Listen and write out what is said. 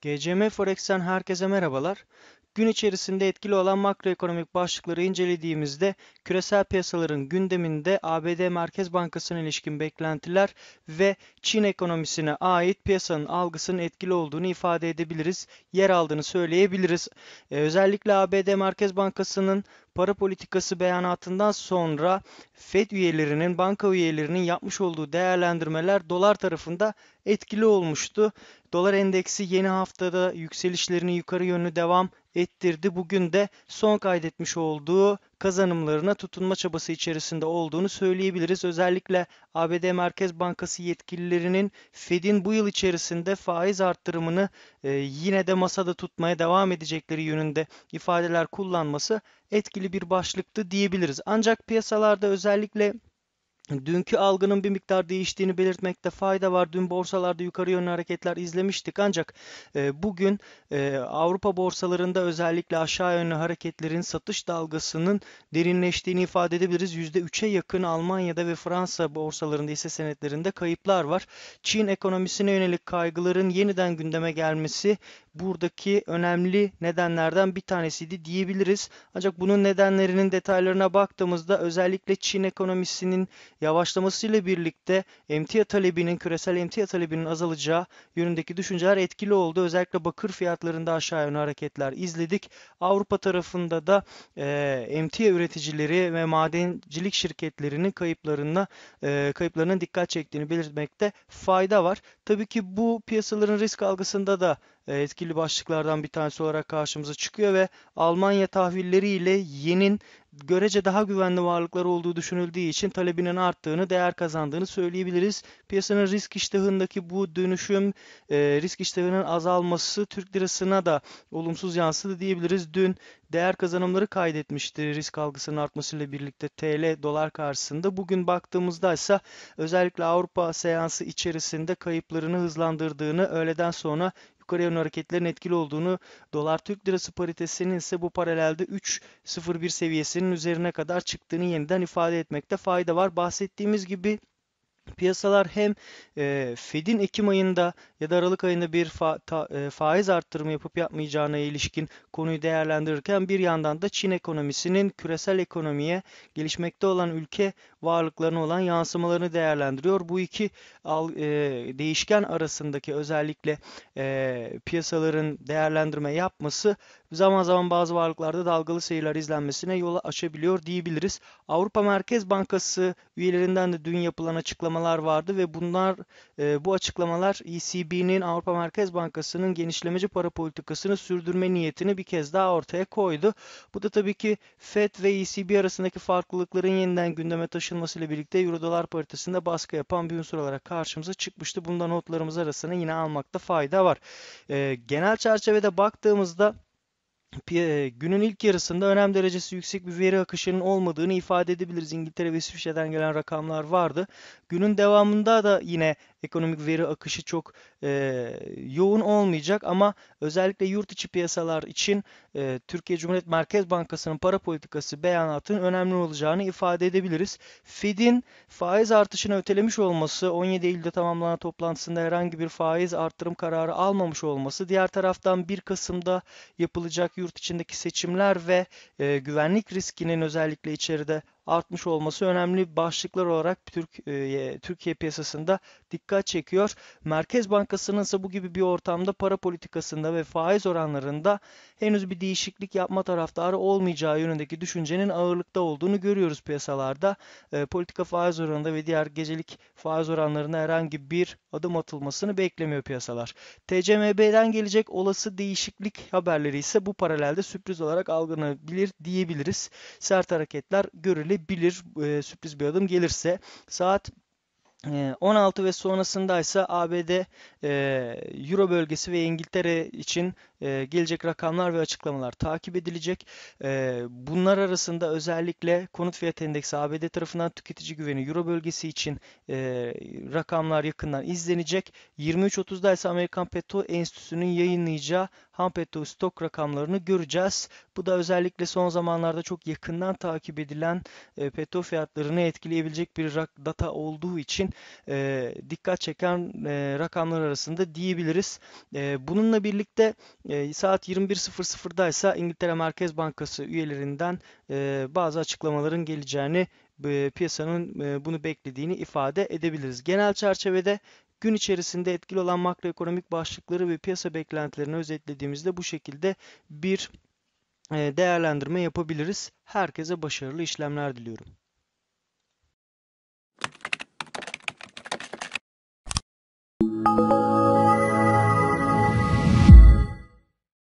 GCM Forex'ten herkese merhabalar. Gün içerisinde etkili olan makroekonomik başlıkları incelediğimizde küresel piyasaların gündeminde ABD Merkez Bankası'na ilişkin beklentiler ve Çin ekonomisine ait piyasanın algısının etkili olduğunu ifade edebiliriz, yer aldığını söyleyebiliriz. Ee, özellikle ABD Merkez Bankası'nın para politikası beyanatından sonra Fed üyelerinin, banka üyelerinin yapmış olduğu değerlendirmeler dolar tarafında etkili olmuştu. Dolar endeksi yeni haftada yükselişlerini yukarı yönlü devam ettirdi. Bugün de son kaydetmiş olduğu kazanımlarına tutunma çabası içerisinde olduğunu söyleyebiliriz. Özellikle ABD Merkez Bankası yetkililerinin Fed'in bu yıl içerisinde faiz arttırımını e, yine de masada tutmaya devam edecekleri yönünde ifadeler kullanması etkili bir başlıktı diyebiliriz. Ancak piyasalarda özellikle dünkü algının bir miktar değiştiğini belirtmekte fayda var. Dün borsalarda yukarı yönlü hareketler izlemiştik ancak e, bugün e, Avrupa borsalarında özellikle aşağı yönlü hareketlerin satış dalgasının derinleştiğini ifade edebiliriz. %3'e yakın Almanya'da ve Fransa borsalarında hisse senetlerinde kayıplar var. Çin ekonomisine yönelik kaygıların yeniden gündeme gelmesi buradaki önemli nedenlerden bir tanesiydi diyebiliriz. Ancak bunun nedenlerinin detaylarına baktığımızda özellikle Çin ekonomisinin yavaşlamasıyla birlikte emtia talebinin, küresel emtia talebinin azalacağı yönündeki düşünceler etkili oldu. Özellikle bakır fiyatlarında aşağı yönlü hareketler izledik. Avrupa tarafında da e, emtia üreticileri ve madencilik şirketlerinin kayıplarına e, kayıplarına dikkat çektiğini belirtmekte fayda var. Tabii ki bu piyasaların risk algısında da e, etkili başlıklardan bir tanesi olarak karşımıza çıkıyor ve Almanya tahvilleriyle yenin görece daha güvenli varlıklar olduğu düşünüldüğü için talebinin arttığını, değer kazandığını söyleyebiliriz. Piyasanın risk iştahındaki bu dönüşüm, e, risk iştahının azalması Türk lirasına da olumsuz yansıdı diyebiliriz. Dün değer kazanımları kaydetmişti risk algısının artmasıyla birlikte TL dolar karşısında. Bugün baktığımızda ise özellikle Avrupa seansı içerisinde kayıplarını hızlandırdığını öğleden sonra yukarı yönlü hareketlerin etkili olduğunu, dolar Türk lirası paritesinin ise bu paralelde 3.01 seviyesinin üzerine kadar çıktığını yeniden ifade etmekte fayda var. Bahsettiğimiz gibi piyasalar hem e, Fed'in Ekim ayında ya da Aralık ayında bir fa, ta, e, faiz arttırımı yapıp yapmayacağına ilişkin konuyu değerlendirirken bir yandan da Çin ekonomisinin küresel ekonomiye gelişmekte olan ülke varlıklarına olan yansımalarını değerlendiriyor. Bu iki al, e, değişken arasındaki özellikle e, piyasaların değerlendirme yapması zaman zaman bazı varlıklarda dalgalı seyirler izlenmesine yol açabiliyor diyebiliriz. Avrupa Merkez Bankası üyelerinden de dün yapılan açıklama açıklamalar vardı ve bunlar e, bu açıklamalar ECB'nin Avrupa Merkez Bankası'nın genişlemeci para politikasını sürdürme niyetini bir kez daha ortaya koydu. Bu da tabii ki Fed ve ECB arasındaki farklılıkların yeniden gündeme taşınmasıyla birlikte Euro dolar paritesinde baskı yapan bir unsur olarak karşımıza çıkmıştı. Bundan notlarımız arasına yine almakta fayda var. E, genel çerçevede baktığımızda e, günün ilk yarısında önem derecesi yüksek bir veri akışının olmadığını ifade edebiliriz. İngiltere ve İsviçre'den gelen rakamlar vardı. Günün devamında da yine ekonomik veri akışı çok e, yoğun olmayacak ama özellikle yurt içi piyasalar için e, Türkiye Cumhuriyet Merkez Bankası'nın para politikası beyanatının önemli olacağını ifade edebiliriz. Fed'in faiz artışını ötelemiş olması, 17 Eylül'de tamamlanan toplantısında herhangi bir faiz artırım kararı almamış olması, diğer taraftan 1 Kasım'da yapılacak yurt içindeki seçimler ve e, güvenlik riskinin özellikle içeride artmış olması önemli başlıklar olarak Türk Türkiye piyasasında dikkat çekiyor. Merkez Bankası'nın ise bu gibi bir ortamda para politikasında ve faiz oranlarında henüz bir değişiklik yapma taraftarı olmayacağı yönündeki düşüncenin ağırlıkta olduğunu görüyoruz piyasalarda. E, politika faiz oranında ve diğer gecelik faiz oranlarında herhangi bir adım atılmasını beklemiyor piyasalar. TCMB'den gelecek olası değişiklik haberleri ise bu paralelde sürpriz olarak algılanabilir diyebiliriz. Sert hareketler görülüyor verilebilir e, sürpriz bir adım gelirse. Saat 16 e, ve sonrasında ise ABD, Euro bölgesi ve İngiltere için e, gelecek rakamlar ve açıklamalar takip edilecek. E, bunlar arasında özellikle konut fiyat endeksi ABD tarafından tüketici güveni Euro bölgesi için rakamlar yakından izlenecek. 23.30'da ise Amerikan Petrol Enstitüsü'nün yayınlayacağı Humpeto stok rakamlarını göreceğiz. Bu da özellikle son zamanlarda çok yakından takip edilen e, petrol fiyatlarını etkileyebilecek bir rak data olduğu için e, dikkat çeken e, rakamlar arasında diyebiliriz. E, bununla birlikte e, saat 21.00'da ise İngiltere Merkez Bankası üyelerinden e, bazı açıklamaların geleceğini e, piyasanın e, bunu beklediğini ifade edebiliriz. Genel çerçevede Gün içerisinde etkili olan makroekonomik başlıkları ve piyasa beklentilerini özetlediğimizde bu şekilde bir e, değerlendirme yapabiliriz. Herkese başarılı işlemler diliyorum. Thank you.